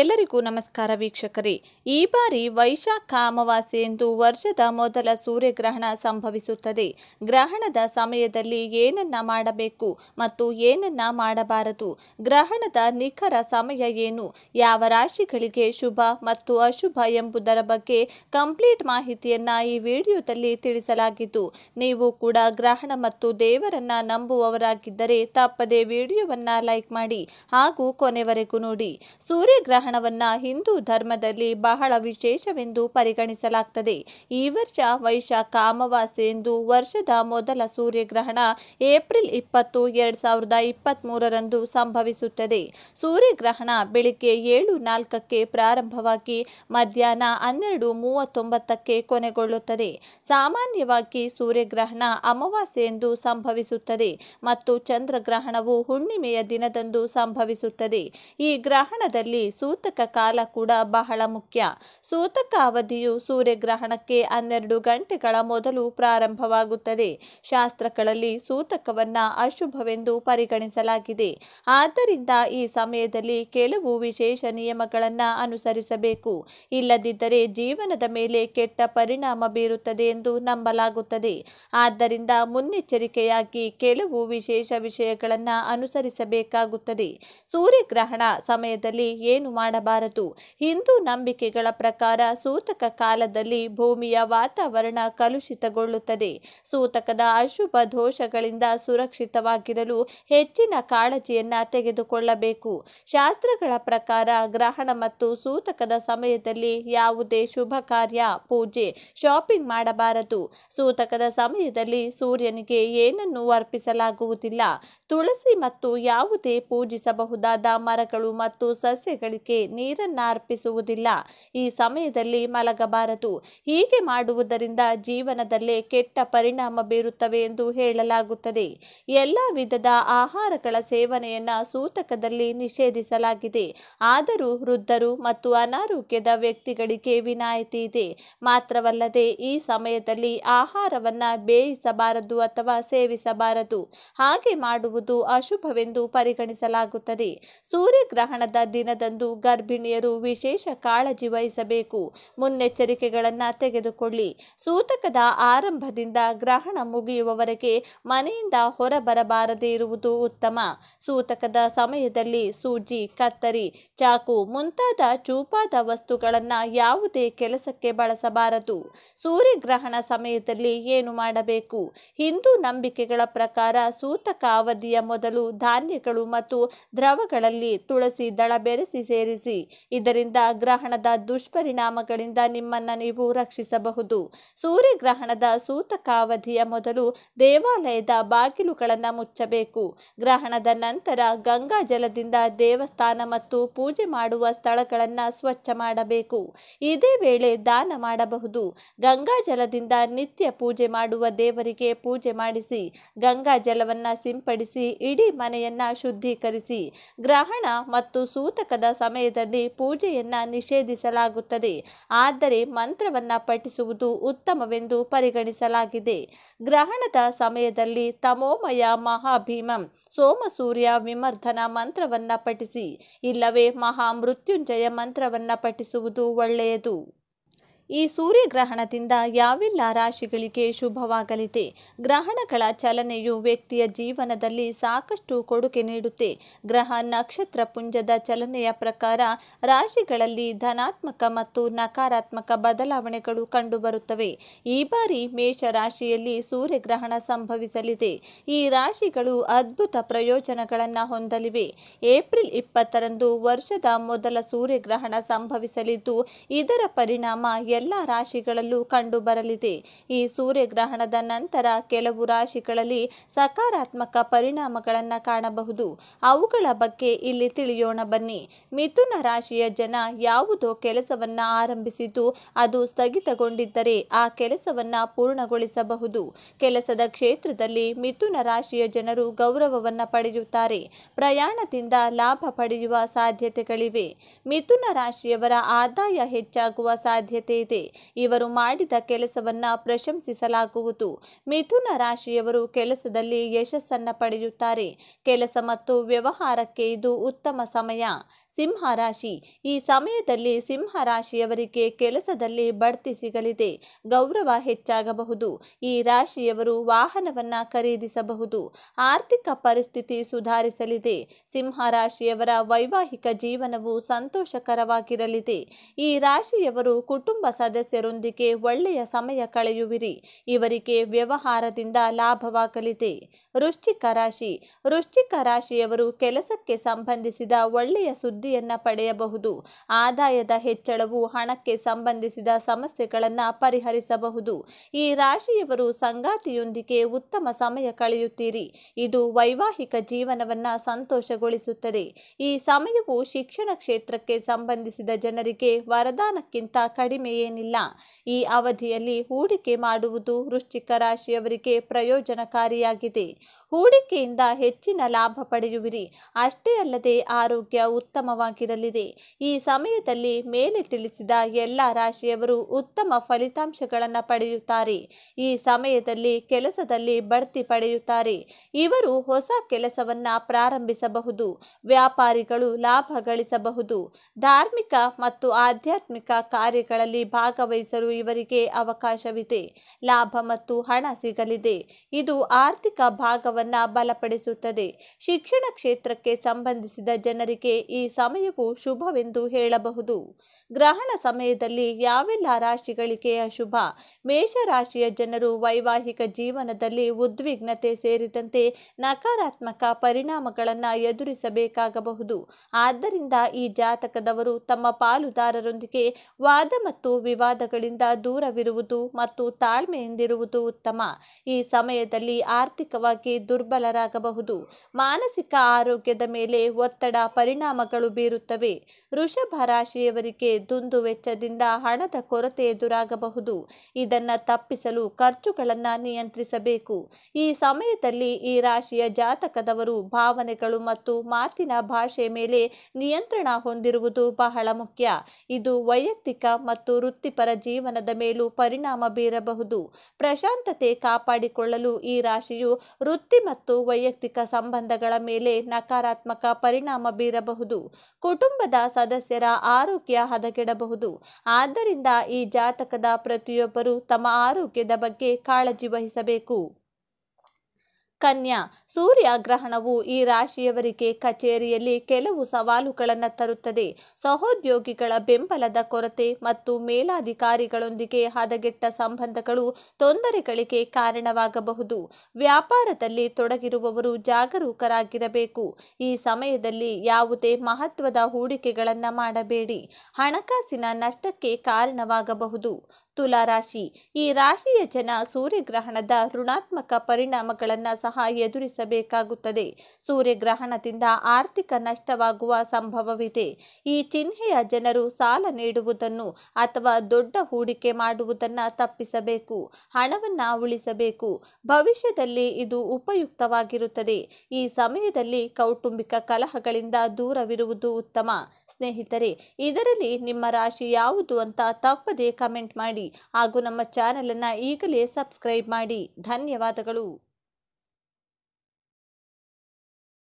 ಎಲ್ಲರಿಗೂ ನಮಸ್ಕಾರ ವೀಕ್ಷಕರೇ ಈ ಬಾರಿ ವೈಶಾಖ ಅಮಾವಾಸ್ಯ ಎಂದು ವರ್ಷದ ಮೊದಲ ಸೂರ್ಯಗ್ರಹಣ ಸಂಭವಿಸುತ್ತದೆ ಗ್ರಹಣದ ಸಮಯದಲ್ಲಿ ಏನನ್ನ ಮಾಡಬೇಕು ಮತ್ತು ಏನನ್ನ ಮಾಡಬಾರದು ಗ್ರಹಣದ ನಿಖರ ಸಮಯ ಏನು ಯಾವ ರಾಶಿಗಳಿಗೆ ಶುಭ ಮತ್ತು ಅಶುಭ ಎಂಬುದರ ಬಗ್ಗೆ ಕಂಪ್ಲೀಟ್ ಮಾಹಿತಿಯನ್ನು ಈ ವಿಡಿಯೋದಲ್ಲಿ ತಿಳಿಸಲಾಗಿದ್ದು ನೀವು ಕೂಡ ಗ್ರಹಣ ಮತ್ತು ದೇವರನ್ನ ನಂಬುವವರಾಗಿದ್ದರೆ ತಪ್ಪದೆ ವಿಡಿಯೋವನ್ನು ಲೈಕ್ ಮಾಡಿ ಹಾಗೂ ಕೊನೆವರೆಗೂ ನೋಡಿ ಸೂರ್ಯಗ್ರಹ ಗ್ರಹಣವನ್ನು ಹಿಂದೂ ಧರ್ಮದಲ್ಲಿ ಬಹಳ ವಿಶೇಷವೆಂದು ಪರಿಗಣಿಸಲಾಗುತ್ತದೆ ಈ ವರ್ಷ ವೈಶಾಖ ಅಮಾವಾಸ್ಯೆ ಎಂದು ವರ್ಷದ ಮೊದಲ ಸೂರ್ಯಗ್ರಹಣ ಏಪ್ರಿಲ್ ಇಪ್ಪತ್ತು ಎರಡು ಸಾವಿರದ ಇಪ್ಪತ್ತ್ ಮೂರರಂದು ಸಂಭವಿಸುತ್ತದೆ ಸೂರ್ಯಗ್ರಹಣ ಬೆಳಿಗ್ಗೆ ಏಳು ನಾಲ್ಕಕ್ಕೆ ಪ್ರಾರಂಭವಾಗಿ ಮಧ್ಯಾಹ್ನ ಹನ್ನೆರಡು ಮೂವತ್ತೊಂಬತ್ತಕ್ಕೆ ಕೊನೆಗೊಳ್ಳುತ್ತದೆ ಸಾಮಾನ್ಯವಾಗಿ ಸೂರ್ಯಗ್ರಹಣ ಅಮಾವಾಸ್ಯೆ ಎಂದು ಸಂಭವಿಸುತ್ತದೆ ಮತ್ತು ಚಂದ್ರಗ್ರಹಣವು ಹುಣ್ಣಿಮೆಯ ದಿನದಂದು ಸಂಭವಿಸುತ್ತದೆ ಈ ಗ್ರಹಣದಲ್ಲಿ ಸೂತಕ ಕಾಲ ಕೂಡ ಬಹಳ ಮುಖ್ಯ ಸೂತಕ ಅವಧಿಯು ಸೂರ್ಯಗ್ರಹಣಕ್ಕೆ ಹನ್ನೆರಡು ಗಂಟೆಗಳ ಮೊದಲು ಪ್ರಾರಂಭವಾಗುತ್ತದೆ ಶಾಸ್ತ್ರಗಳಲ್ಲಿ ಸೂತಕವನ್ನು ಅಶುಭವೆಂದು ಪರಿಗಣಿಸಲಾಗಿದೆ ಆದ್ದರಿಂದ ಈ ಸಮಯದಲ್ಲಿ ಕೆಲವು ವಿಶೇಷ ನಿಯಮಗಳನ್ನು ಅನುಸರಿಸಬೇಕು ಇಲ್ಲದಿದ್ದರೆ ಜೀವನದ ಮೇಲೆ ಕೆಟ್ಟ ಪರಿಣಾಮ ಬೀರುತ್ತದೆ ಎಂದು ನಂಬಲಾಗುತ್ತದೆ ಆದ್ದರಿಂದ ಮುನ್ನೆಚ್ಚರಿಕೆಯಾಗಿ ಕೆಲವು ವಿಶೇಷ ವಿಷಯಗಳನ್ನು ಅನುಸರಿಸಬೇಕಾಗುತ್ತದೆ ಸೂರ್ಯಗ್ರಹಣ ಸಮಯದಲ್ಲಿ ಏನು ಮಾಡಬಾರದು ಹಿಂದೂ ನಂಬಿಕೆಗಳ ಪ್ರಕಾರ ಸೂತಕ ಕಾಲದಲ್ಲಿ ಭೂಮಿಯ ವಾತಾವರಣ ಕಲುಷಿತಗೊಳ್ಳುತ್ತದೆ ಸೂತಕದ ಅಶುಭ ದೋಷಗಳಿಂದ ಸುರಕ್ಷಿತವಾಗಿರಲು ಹೆಚ್ಚಿನ ಕಾಳಜಿಯನ್ನ ತೆಗೆದುಕೊಳ್ಳಬೇಕು ಶಾಸ್ತ್ರಗಳ ಪ್ರಕಾರ ಗ್ರಹಣ ಮತ್ತು ಸೂತಕದ ಸಮಯದಲ್ಲಿ ಯಾವುದೇ ಶುಭ ಕಾರ್ಯ ಪೂಜೆ ಶಾಪಿಂಗ್ ಮಾಡಬಾರದು ಸೂತಕದ ಸಮಯದಲ್ಲಿ ಸೂರ್ಯನಿಗೆ ಏನನ್ನು ಅರ್ಪಿಸಲಾಗುವುದಿಲ್ಲ ತುಳಸಿ ಮತ್ತು ಯಾವುದೇ ಪೂಜಿಸಬಹುದಾದ ಮರಗಳು ಮತ್ತು ಸಸ್ಯಗಳಿಗೆ ನೀರನ್ನ ಅರ್ಪಿಸುವುದಿಲ್ಲ ಈ ಸಮಯದಲ್ಲಿ ಮಲಗಬಾರದು ಹೀಗೆ ಮಾಡುವುದರಿಂದ ಜೀವನದಲ್ಲೇ ಕೆಟ್ಟ ಪರಿಣಾಮ ಬೀರುತ್ತವೆ ಎಂದು ಹೇಳಲಾಗುತ್ತದೆ ಎಲ್ಲ ವಿಧದ ಆಹಾರಗಳ ಸೇವನೆಯನ್ನು ಸೂತಕದಲ್ಲಿ ನಿಷೇಧಿಸಲಾಗಿದೆ ಆದರೂ ವೃದ್ಧರು ಮತ್ತು ಅನಾರೋಗ್ಯದ ವ್ಯಕ್ತಿಗಳಿಗೆ ವಿನಾಯಿತಿ ಇದೆ ಮಾತ್ರವಲ್ಲದೆ ಈ ಸಮಯದಲ್ಲಿ ಆಹಾರವನ್ನು ಬೇಯಿಸಬಾರದು ಅಥವಾ ಸೇವಿಸಬಾರದು ಹಾಗೆ ಮಾಡುವುದು ಅಶುಭವೆಂದು ಪರಿಗಣಿಸಲಾಗುತ್ತದೆ ಸೂರ್ಯಗ್ರಹಣದ ದಿನದಂದು ಗರ್ಭಿಣಿಯರು ವಿಶೇಷ ಕಾಳಜಿ ವಹಿಸಬೇಕು ಮುನ್ನೆಚ್ಚರಿಕೆಗಳನ್ನು ತೆಗೆದುಕೊಳ್ಳಿ ಸೂತಕದ ಆರಂಭದಿಂದ ಗ್ರಹಣ ಮುಗಿಯುವವರೆಗೆ ಮನೆಯಿಂದ ಹೊರಬರಬಾರದೇ ಇರುವುದು ಉತ್ತಮ ಸೂತಕದ ಸಮಯದಲ್ಲಿ ಸೂಜಿ ಕತ್ತರಿ ಚಾಕು ಮುಂತಾದ ಚೂಪಾದ ವಸ್ತುಗಳನ್ನು ಯಾವುದೇ ಕೆಲಸಕ್ಕೆ ಬಳಸಬಾರದು ಸೂರ್ಯಗ್ರಹಣ ಸಮಯದಲ್ಲಿ ಏನು ಮಾಡಬೇಕು ಹಿಂದೂ ನಂಬಿಕೆಗಳ ಪ್ರಕಾರ ಸೂತಕ ಅವಧಿಯ ಮೊದಲು ಧಾನ್ಯಗಳು ಮತ್ತು ದ್ರವಗಳಲ್ಲಿ ತುಳಸಿ ದಳ ಬೆರೆಸಿ ಸೇರಿ ಸೇರಿಸಿ ಇದರಿಂದ ಗ್ರಹಣದ ದುಷ್ಪರಿಣಾಮಗಳಿಂದ ನಿಮ್ಮನ್ನು ನೀವು ರಕ್ಷಿಸಬಹುದು ಸೂರ್ಯಗ್ರಹಣದ ಸೂತಕಾವಧಿಯ ಮೊದಲು ದೇವಾಲಯದ ಬಾಗಿಲುಗಳನ್ನು ಮುಚ್ಚಬೇಕು ಗ್ರಹಣದ ನಂತರ ಗಂಗಾ ಜಲದಿಂದ ದೇವಸ್ಥಾನ ಮತ್ತು ಪೂಜೆ ಮಾಡುವ ಸ್ಥಳಗಳನ್ನು ಸ್ವಚ್ಛ ಮಾಡಬೇಕು ಇದೇ ವೇಳೆ ದಾನ ಮಾಡಬಹುದು ಗಂಗಾ ಜಲದಿಂದ ನಿತ್ಯ ಪೂಜೆ ಮಾಡುವ ದೇವರಿಗೆ ಪೂಜೆ ಮಾಡಿಸಿ ಗಂಗಾ ಜಲವನ್ನು ಸಿಂಪಡಿಸಿ ಇಡೀ ಮನೆಯನ್ನ ಶುದ್ಧೀಕರಿಸಿ ಗ್ರಹಣ ಮತ್ತು ಸೂತಕದ ಸಮಯ ಸಮಯದಲ್ಲಿ ಪೂಜೆಯನ್ನು ನಿಷೇಧಿಸಲಾಗುತ್ತದೆ ಆದರೆ ಮಂತ್ರವನ್ನು ಪಠಿಸುವುದು ಉತ್ತಮವೆಂದು ಪರಿಗಣಿಸಲಾಗಿದೆ ಗ್ರಹಣದ ಸಮಯದಲ್ಲಿ ತಮೋಮಯ ಮಹಾಭೀಮಂ ಸೋಮಸೂರ್ಯ ವಿಮರ್ಧನ ಮಂತ್ರವನ್ನು ಪಠಿಸಿ ಇಲ್ಲವೇ ಮಹಾಮೃತ್ಯುಂಜಯ ಮಂತ್ರವನ್ನು ಪಠಿಸುವುದು ಒಳ್ಳೆಯದು ಈ ಸೂರ್ಯಗ್ರಹಣದಿಂದ ಯಾವೆಲ್ಲ ರಾಶಿಗಳಿಗೆ ಶುಭವಾಗಲಿದೆ ಗ್ರಹಣಗಳ ಚಲನೆಯು ವ್ಯಕ್ತಿಯ ಜೀವನದಲ್ಲಿ ಸಾಕಷ್ಟು ಕೊಡುಗೆ ನೀಡುತ್ತೆ ಗ್ರಹ ನಕ್ಷತ್ರ ಪುಂಜದ ಚಲನೆಯ ಪ್ರಕಾರ ರಾಶಿಗಳಲ್ಲಿ ಧನಾತ್ಮಕ ಮತ್ತು ನಕಾರಾತ್ಮಕ ಬದಲಾವಣೆಗಳು ಕಂಡುಬರುತ್ತವೆ ಈ ಬಾರಿ ಮೇಷ ರಾಶಿಯಲ್ಲಿ ಸೂರ್ಯಗ್ರಹಣ ಸಂಭವಿಸಲಿದೆ ಈ ರಾಶಿಗಳು ಅದ್ಭುತ ಪ್ರಯೋಜನಗಳನ್ನು ಹೊಂದಲಿವೆ ಏಪ್ರಿಲ್ ಇಪ್ಪತ್ತರಂದು ವರ್ಷದ ಮೊದಲ ಸೂರ್ಯಗ್ರಹಣ ಸಂಭವಿಸಲಿದ್ದು ಇದರ ಪರಿಣಾಮ ಎಲ್ಲ ರಾಶಿಗಳಲ್ಲೂ ಕಂಡುಬರಲಿದೆ ಈ ಸೂರ್ಯಗ್ರಹಣದ ನಂತರ ಕೆಲವು ರಾಶಿಗಳಲ್ಲಿ ಸಕಾರಾತ್ಮಕ ಪರಿಣಾಮಗಳನ್ನು ಕಾಣಬಹುದು ಅವುಗಳ ಬಗ್ಗೆ ಇಲ್ಲಿ ತಿಳಿಯೋಣ ಬನ್ನಿ ಮಿಥುನ ರಾಶಿಯ ಜನ ಯಾವುದೋ ಕೆಲಸವನ್ನು ಆರಂಭಿಸಿದ್ದು ಅದು ಸ್ಥಗಿತಗೊಂಡಿದ್ದರೆ ಆ ಕೆಲಸವನ್ನು ಪೂರ್ಣಗೊಳಿಸಬಹುದು ಕೆಲಸದ ಕ್ಷೇತ್ರದಲ್ಲಿ ಮಿಥುನ ರಾಶಿಯ ಜನರು ಗೌರವವನ್ನು ಪಡೆಯುತ್ತಾರೆ ಪ್ರಯಾಣದಿಂದ ಲಾಭ ಪಡೆಯುವ ಸಾಧ್ಯತೆಗಳಿವೆ ಮಿಥುನ ರಾಶಿಯವರ ಆದಾಯ ಹೆಚ್ಚಾಗುವ ಸಾಧ್ಯತೆ ಇವರು ಮಾಡಿದ ಕೆಲಸವನ್ನ ಪ್ರಶಂಸಿಸಲಾಗುವುದು ಮಿಥುನ ರಾಶಿಯವರು ಕೆಲಸದಲ್ಲಿ ಯಶಸ್ಸನ್ನ ಪಡೆಯುತ್ತಾರೆ ಕೆಲಸ ಮತ್ತು ವ್ಯವಹಾರಕ್ಕೆ ಇದು ಉತ್ತಮ ಸಮಯ ಸಿಂಹ ರಾಶಿ ಈ ಸಮಯದಲ್ಲಿ ಸಿಂಹ ರಾಶಿಯವರಿಗೆ ಕೆಲಸದಲ್ಲಿ ಬಡ್ತಿ ಸಿಗಲಿದೆ ಗೌರವ ಹೆಚ್ಚಾಗಬಹುದು ಈ ರಾಶಿಯವರು ವಾಹನವನ್ನು ಖರೀದಿಸಬಹುದು ಆರ್ಥಿಕ ಪರಿಸ್ಥಿತಿ ಸುಧಾರಿಸಲಿದೆ ಸಿಂಹ ರಾಶಿಯವರ ವೈವಾಹಿಕ ಜೀವನವು ಸಂತೋಷಕರವಾಗಿರಲಿದೆ ಈ ರಾಶಿಯವರು ಕುಟುಂಬ ಸದಸ್ಯರೊಂದಿಗೆ ಒಳ್ಳೆಯ ಸಮಯ ಕಳೆಯುವಿರಿ ಇವರಿಗೆ ವ್ಯವಹಾರದಿಂದ ಲಾಭವಾಗಲಿದೆ ವೃಶ್ಚಿಕ ರಾಶಿ ವೃಶ್ಚಿಕ ರಾಶಿಯವರು ಕೆಲಸಕ್ಕೆ ಸಂಬಂಧಿಸಿದ ಒಳ್ಳೆಯ ಸುದ್ದಿ ಸುದ್ದಿಯನ್ನು ಪಡೆಯಬಹುದು ಆದಾಯದ ಹೆಚ್ಚಳವು ಹಣಕ್ಕೆ ಸಂಬಂಧಿಸಿದ ಸಮಸ್ಯೆಗಳನ್ನು ಪರಿಹರಿಸಬಹುದು ಈ ರಾಶಿಯವರು ಸಂಗಾತಿಯೊಂದಿಗೆ ಉತ್ತಮ ಸಮಯ ಕಳೆಯುತ್ತೀರಿ ಇದು ವೈವಾಹಿಕ ಜೀವನವನ್ನು ಸಂತೋಷಗೊಳಿಸುತ್ತದೆ ಈ ಸಮಯವು ಶಿಕ್ಷಣ ಕ್ಷೇತ್ರಕ್ಕೆ ಸಂಬಂಧಿಸಿದ ಜನರಿಗೆ ವರದಾನಕ್ಕಿಂತ ಕಡಿಮೆ ಏನಿಲ್ಲ ಈ ಅವಧಿಯಲ್ಲಿ ಹೂಡಿಕೆ ಮಾಡುವುದು ವೃಶ್ಚಿಕ ರಾಶಿಯವರಿಗೆ ಪ್ರಯೋಜನಕಾರಿಯಾಗಿದೆ ಹೂಡಿಕೆಯಿಂದ ಹೆಚ್ಚಿನ ಲಾಭ ಪಡೆಯುವಿರಿ ಅಷ್ಟೇ ಅಲ್ಲದೆ ಆರೋಗ್ಯ ಉತ್ತಮ ಉತ್ತಮವಾಗಿರಲಿದೆ ಈ ಸಮಯದಲ್ಲಿ ಮೇಲೆ ತಿಳಿಸಿದ ಎಲ್ಲ ರಾಶಿಯವರು ಉತ್ತಮ ಫಲಿತಾಂಶಗಳನ್ನು ಪಡೆಯುತ್ತಾರೆ ಈ ಸಮಯದಲ್ಲಿ ಕೆಲಸದಲ್ಲಿ ಬಡ್ತಿ ಪಡೆಯುತ್ತಾರೆ ಇವರು ಹೊಸ ಕೆಲಸವನ್ನು ಪ್ರಾರಂಭಿಸಬಹುದು ವ್ಯಾಪಾರಿಗಳು ಲಾಭ ಗಳಿಸಬಹುದು ಧಾರ್ಮಿಕ ಮತ್ತು ಆಧ್ಯಾತ್ಮಿಕ ಕಾರ್ಯಗಳಲ್ಲಿ ಭಾಗವಹಿಸಲು ಇವರಿಗೆ ಅವಕಾಶವಿದೆ ಲಾಭ ಮತ್ತು ಹಣ ಸಿಗಲಿದೆ ಇದು ಆರ್ಥಿಕ ಭಾಗವನ್ನು ಬಲಪಡಿಸುತ್ತದೆ ಶಿಕ್ಷಣ ಕ್ಷೇತ್ರಕ್ಕೆ ಸಂಬಂಧಿಸಿದ ಜನರಿಗೆ ಈ ಸಮಯವು ಶುಭವೆಂದು ಹೇಳಬಹುದು ಗ್ರಹಣ ಸಮಯದಲ್ಲಿ ಯಾವೆಲ್ಲ ರಾಶಿಗಳಿಗೆ ಅಶುಭ ಮೇಷರಾಶಿಯ ಜನರು ವೈವಾಹಿಕ ಜೀವನದಲ್ಲಿ ಉದ್ವಿಗ್ನತೆ ಸೇರಿದಂತೆ ನಕಾರಾತ್ಮಕ ಪರಿಣಾಮಗಳನ್ನು ಎದುರಿಸಬೇಕಾಗಬಹುದು ಆದ್ದರಿಂದ ಈ ಜಾತಕದವರು ತಮ್ಮ ಪಾಲುದಾರರೊಂದಿಗೆ ವಾದ ಮತ್ತು ವಿವಾದಗಳಿಂದ ದೂರವಿರುವುದು ಮತ್ತು ತಾಳ್ಮೆಯಿಂದಿರುವುದು ಉತ್ತಮ ಈ ಸಮಯದಲ್ಲಿ ಆರ್ಥಿಕವಾಗಿ ದುರ್ಬಲರಾಗಬಹುದು ಮಾನಸಿಕ ಆರೋಗ್ಯದ ಮೇಲೆ ಒತ್ತಡ ಪರಿಣಾಮಗಳು ಬೀರುತ್ತವೆ ವೃಷಭ ರಾಶಿಯವರಿಗೆ ದುಂದು ವೆಚ್ಚದಿಂದ ಹಣದ ಕೊರತೆ ಎದುರಾಗಬಹುದು ಇದನ್ನು ತಪ್ಪಿಸಲು ಖರ್ಚುಗಳನ್ನು ನಿಯಂತ್ರಿಸಬೇಕು ಈ ಸಮಯದಲ್ಲಿ ಈ ರಾಶಿಯ ಜಾತಕದವರು ಭಾವನೆಗಳು ಮತ್ತು ಮಾತಿನ ಭಾಷೆ ಮೇಲೆ ನಿಯಂತ್ರಣ ಹೊಂದಿರುವುದು ಬಹಳ ಮುಖ್ಯ ಇದು ವೈಯಕ್ತಿಕ ಮತ್ತು ವೃತ್ತಿಪರ ಜೀವನದ ಮೇಲೂ ಪರಿಣಾಮ ಬೀರಬಹುದು ಪ್ರಶಾಂತತೆ ಕಾಪಾಡಿಕೊಳ್ಳಲು ಈ ರಾಶಿಯು ವೃತ್ತಿ ಮತ್ತು ವೈಯಕ್ತಿಕ ಸಂಬಂಧಗಳ ಮೇಲೆ ನಕಾರಾತ್ಮಕ ಪರಿಣಾಮ ಬೀರಬಹುದು ಕುಟುಂಬದ ಸದಸ್ಯರ ಆರೋಗ್ಯ ಹದಗೆಡಬಹುದು ಆದ್ದರಿಂದ ಈ ಜಾತಕದ ಪ್ರತಿಯೊಬ್ಬರು ತಮ್ಮ ಆರೋಗ್ಯದ ಬಗ್ಗೆ ಕಾಳಜಿ ವಹಿಸಬೇಕು ಕನ್ಯಾ ಸೂರ್ಯಗ್ರಹಣವು ಈ ರಾಶಿಯವರಿಗೆ ಕಚೇರಿಯಲ್ಲಿ ಕೆಲವು ಸವಾಲುಗಳನ್ನು ತರುತ್ತದೆ ಸಹೋದ್ಯೋಗಿಗಳ ಬೆಂಬಲದ ಕೊರತೆ ಮತ್ತು ಮೇಲಾಧಿಕಾರಿಗಳೊಂದಿಗೆ ಹದಗೆಟ್ಟ ಸಂಬಂಧಗಳು ತೊಂದರೆಗಳಿಗೆ ಕಾರಣವಾಗಬಹುದು ವ್ಯಾಪಾರದಲ್ಲಿ ತೊಡಗಿರುವವರು ಜಾಗರೂಕರಾಗಿರಬೇಕು ಈ ಸಮಯದಲ್ಲಿ ಯಾವುದೇ ಮಹತ್ವದ ಹೂಡಿಕೆಗಳನ್ನು ಮಾಡಬೇಡಿ ಹಣಕಾಸಿನ ನಷ್ಟಕ್ಕೆ ಕಾರಣವಾಗಬಹುದು ತುಲಾ ರಾಶಿ ಈ ರಾಶಿಯ ಜನ ಸೂರ್ಯಗ್ರಹಣದ ಋಣಾತ್ಮಕ ಪರಿಣಾಮಗಳನ್ನು ಸಹ ಎದುರಿಸಬೇಕಾಗುತ್ತದೆ ಸೂರ್ಯಗ್ರಹಣದಿಂದ ಆರ್ಥಿಕ ನಷ್ಟವಾಗುವ ಸಂಭವವಿದೆ ಈ ಚಿಹ್ನೆಯ ಜನರು ಸಾಲ ನೀಡುವುದನ್ನು ಅಥವಾ ದೊಡ್ಡ ಹೂಡಿಕೆ ಮಾಡುವುದನ್ನು ತಪ್ಪಿಸಬೇಕು ಹಣವನ್ನು ಉಳಿಸಬೇಕು ಭವಿಷ್ಯದಲ್ಲಿ ಇದು ಉಪಯುಕ್ತವಾಗಿರುತ್ತದೆ ಈ ಸಮಯದಲ್ಲಿ ಕೌಟುಂಬಿಕ ಕಲಹಗಳಿಂದ ದೂರವಿರುವುದು ಉತ್ತಮ ಸ್ನೇಹಿತರೆ ಇದರಲ್ಲಿ ನಿಮ್ಮ ರಾಶಿ ಯಾವುದು ಅಂತ ತಪ್ಪದೇ ಕಮೆಂಟ್ ಮಾಡಿ ಹಾಗೂ ನಮ್ಮ ಚಾನಲನ್ನು ಈಗಲೇ ಸಬ್ಸ್ಕ್ರೈಬ್ ಮಾಡಿ ಧನ್ಯವಾದಗಳು